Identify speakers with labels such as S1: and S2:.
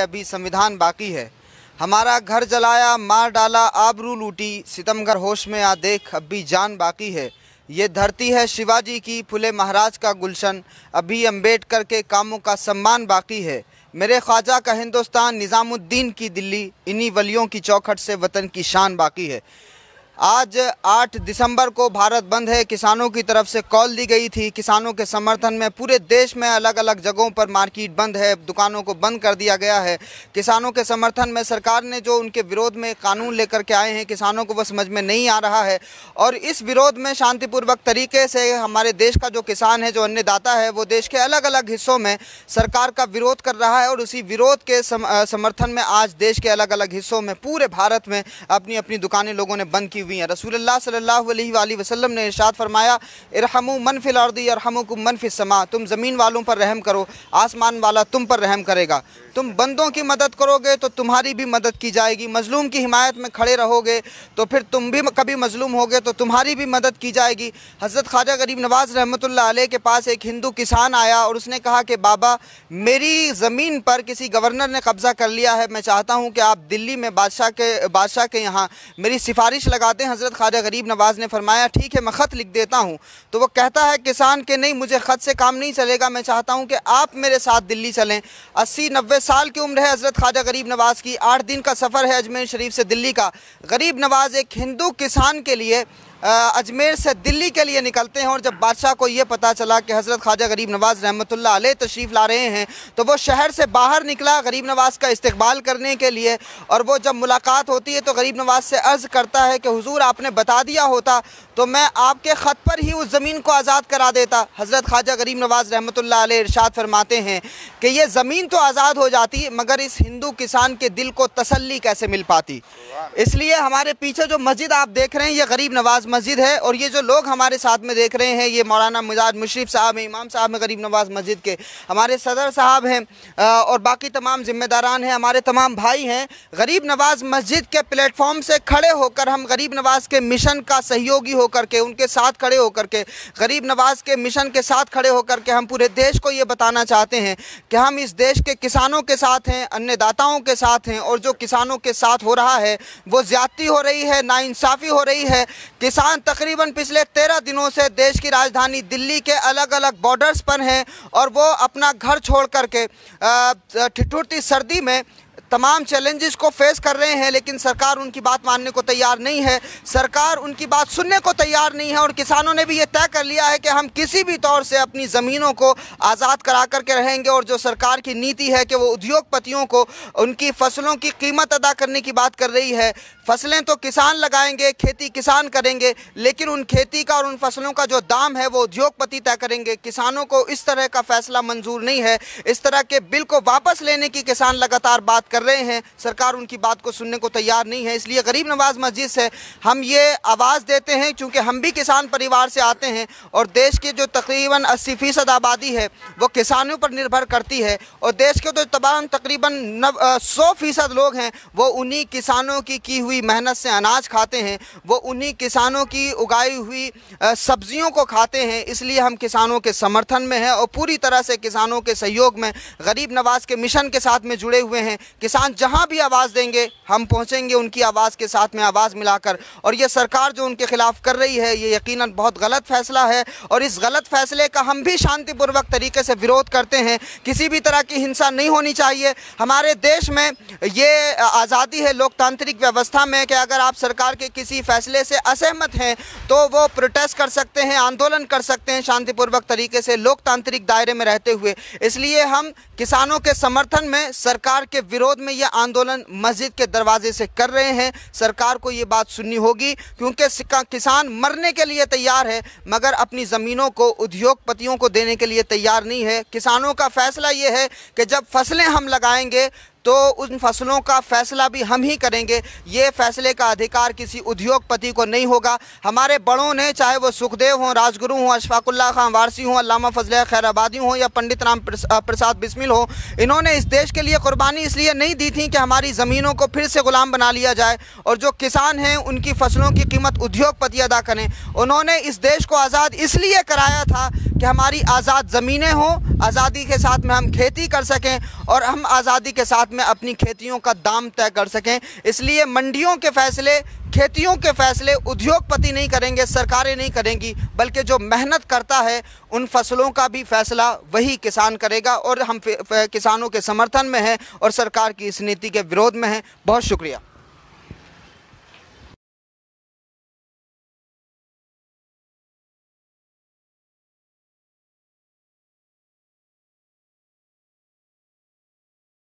S1: अभी संविधान बाकी है हमारा घर जलाया मार डाला आबरू लूटी सितमगर होश में आ देख अब भी जान बाकी है ये धरती है शिवाजी की फुले महाराज का गुलशन अभी अंबेडकर के कामों का सम्मान बाकी है मेरे ख्वाजा का हिंदुस्तान निज़ामुद्दीन की दिल्ली इन्हीं वलियों की चौखट से वतन की शान बाकी है आज 8 दिसंबर को भारत बंद है किसानों की तरफ से कॉल दी गई थी किसानों के समर्थन में पूरे देश में अलग अलग जगहों पर मार्केट बंद है दुकानों को बंद कर दिया गया है किसानों के समर्थन में सरकार ने जो उनके विरोध में कानून लेकर के आए हैं किसानों को वो समझ में नहीं आ रहा है और इस विरोध में शांतिपूर्वक तरीके से हमारे देश का जो किसान है जो अन्नदाता है वो देश के अलग अलग हिस्सों में सरकार का विरोध कर रहा है और उसी विरोध के समर्थन में आज देश के अलग अलग हिस्सों में पूरे भारत में अपनी अपनी दुकानें लोगों ने बंद की हुई भी हैं रसूल सल्ला वसलम ने इरशाद फरमाया इरहमू मनफिल अर्दी इरहमुकुम मनफिल समा तुम ज़मीन वालों पर रहम करो आसमान वाला तुम पर रहम करेगा तुम बंदों की मदद करोगे तो तुम्हारी भी मदद की जाएगी मज़लूम की हिमायत में खड़े रहोगे तो फिर तुम भी कभी मज़लूम होगे तो तुम्हारी भी मदद की जाएगी हज़रत ख्वाजा गरीब नवाज़ रहमत के पास एक हिंदू किसान आया और उसने कहा कि बाबा मेरी ज़मीन पर किसी गवर्नर ने कब्ज़ा कर लिया है मैं चाहता हूँ कि आप दिल्ली में बादशाह के बादशाह के यहाँ मेरी सिफारिश लगा फरमाते हैं हज़रत ख्वाजा गरीब नवाज़ ने फरमाया ठीक है मैं ख़त लिख देता हूँ तो वो कहता है किसान के नहीं मुझे ख़त से काम नहीं चलेगा मैं चाहता हूँ कि आप मेरे साथ दिल्ली चलें अस्सी नब्बे साल की उम्र है हज़रत ख्वाजा गरीब नवाज़ की आठ दिन का सफ़र है अजमेर शरीफ से दिल्ली का गरीब नवाज़ एक हिंदू किसान के लिए अजमेर से दिल्ली के लिए निकलते हैं और जब बादशाह को ये पता चला कि हज़रत ख्वाजा गरीब नवाज़ रहमत आल तशरीफ़ ला रहे हैं तो वो शहर से बाहर निकला गरीब नवाज़ का इस्तबाल करने के लिए और वो जब मुलाकात होती है तो गरीब नवाज़ से अर्ज़ करता है कि हुजूर आपने बता दिया होता तो मैं आपके ख़त पर ही उस ज़मीन को आज़ाद करा देता हज़रत ख्वाजा गरीब नवाज़ रहमत इरशाद फरमाते हैं कि ये ज़मीन तो आज़ाद हो जाती मगर इस हिंदू किसान के दिल को तसल्ली कैसे मिल पाती इसलिए हमारे पीछे जो मस्जिद आप देख रहे हैं ये गरीब नवाज़ मस्जिद है और ये जो लोग हमारे साथ में देख रहे हैं ये मौलाना मिजाज मुशरफ साहब हैं इमाम साहब हैं गरीब नवाज़ मस्जिद के हमारे सदर साहब हैं और बाकी तमाम ज़िम्मेदारान हैं हमारे तमाम भाई हैं गरीब नवाज़ मस्जिद के प्लेटफॉर्म से खड़े होकर हम गरीब नवाज़ के मिशन का सहयोगी होकर के उनके साथ खड़े होकर के गरीब नवाज के मिशन के साथ खड़े होकर के हम पूरे देश को ये बताना चाहते हैं कि हम इस देश के किसानों के साथ हैं अन्नदाताओं के साथ हैं और जो किसानों के साथ हो रहा है वो ज़्यादती हो रही है नाइंसाफ़ी हो रही है किसान तकरीबन पिछले तेरह दिनों से देश की राजधानी दिल्ली के अलग अलग बॉर्डर्स पर हैं और वो अपना घर छोड़ करके ठिठुरती सर्दी में तमाम चैलेंजेस को फेस कर रहे हैं लेकिन सरकार उनकी बात मानने को तैयार नहीं है सरकार उनकी बात सुनने को तैयार नहीं है और किसानों ने भी ये तय कर लिया है कि हम किसी भी तौर से अपनी ज़मीनों को आज़ाद करा करके रहेंगे और जो सरकार की नीति है कि वो उद्योगपतियों को उनकी फसलों की कीमत अदा करने की बात कर रही है फसलें तो किसान लगाएंगे खेती किसान करेंगे लेकिन उन खेती का और उन फसलों का जो दाम है वो उद्योगपति तय करेंगे किसानों को इस तरह का फैसला मंजूर नहीं है इस तरह के बिल को वापस लेने की किसान लगातार बात बात कर रहे हैं सरकार उनकी बात को सुनने को तैयार नहीं है इसलिए गरीब नवाज मस्जिद से हम ये आवाज़ देते हैं क्योंकि हम भी किसान परिवार से आते हैं और देश की जो तकरीबन अस्सी फ़ीसद आबादी है वो किसानों पर निर्भर करती है और देश के जो तमाम तकरीबन नव सौ फ़ीसद लोग हैं वो उन्हीं किसानों की की हुई मेहनत से अनाज खाते हैं वो उन्हीं किसानों की उगाई हुई सब्जियों को खाते हैं इसलिए हम किसानों के समर्थन में हैं और पूरी तरह से किसानों के सहयोग में गरीब नवाज के मिशन के साथ में जुड़े हुए हैं किसान जहां भी आवाज़ देंगे हम पहुंचेंगे उनकी आवाज़ के साथ में आवाज़ मिलाकर और ये सरकार जो उनके ख़िलाफ़ कर रही है ये यकीनन बहुत गलत फ़ैसला है और इस गलत फ़ैसले का हम भी शांतिपूर्वक तरीके से विरोध करते हैं किसी भी तरह की हिंसा नहीं होनी चाहिए हमारे देश में ये आज़ादी है लोकतांत्रिक व्यवस्था में कि अगर आप सरकार के किसी फैसले से असहमत हैं तो वो प्रोटेस्ट कर सकते हैं आंदोलन कर सकते हैं शांतिपूर्वक तरीके से लोकतांत्रिक दायरे में रहते हुए इसलिए हम किसानों के समर्थन में सरकार के विरोध विरोध में यह आंदोलन मस्जिद के दरवाजे से कर रहे हैं सरकार को ये बात सुननी होगी क्योंकि किसान मरने के लिए तैयार है मगर अपनी ज़मीनों को उद्योगपतियों को देने के लिए तैयार नहीं है किसानों का फैसला ये है कि जब फसलें हम लगाएंगे तो उन फसलों का फैसला भी हम ही करेंगे ये फैसले का अधिकार किसी उद्योगपति को नहीं होगा हमारे बड़ों ने चाहे वो सुखदेव हों राजगुरु हों अशफाकुल्ला खान वारसी हों अलामा फजल खैर आबादी हों या पंडित राम प्रसाद बिस्मिल हों इन्होंने इस देश के लिए कुर्बानी इसलिए नहीं दी थी कि हमारी ज़मीनों को फिर से ग़ुलाम बना लिया जाए और जो किसान हैं उनकी फसलों की कीमत उद्योगपति अदा करें उन्होंने इस देश को आज़ाद इसलिए कराया था कि हमारी आज़ाद ज़मीनें हों आज़ादी के साथ में हम खेती कर सकें और हम आज़ादी के साथ में अपनी खेतियों का दाम तय कर सकें इसलिए मंडियों के फैसले खेतियों के फैसले उद्योगपति नहीं करेंगे सरकारें नहीं करेंगी बल्कि जो मेहनत करता है उन फसलों का भी फैसला वही किसान करेगा और हम किसानों के समर्थन में हैं और सरकार की इस नीति के विरोध में हैं बहुत शुक्रिया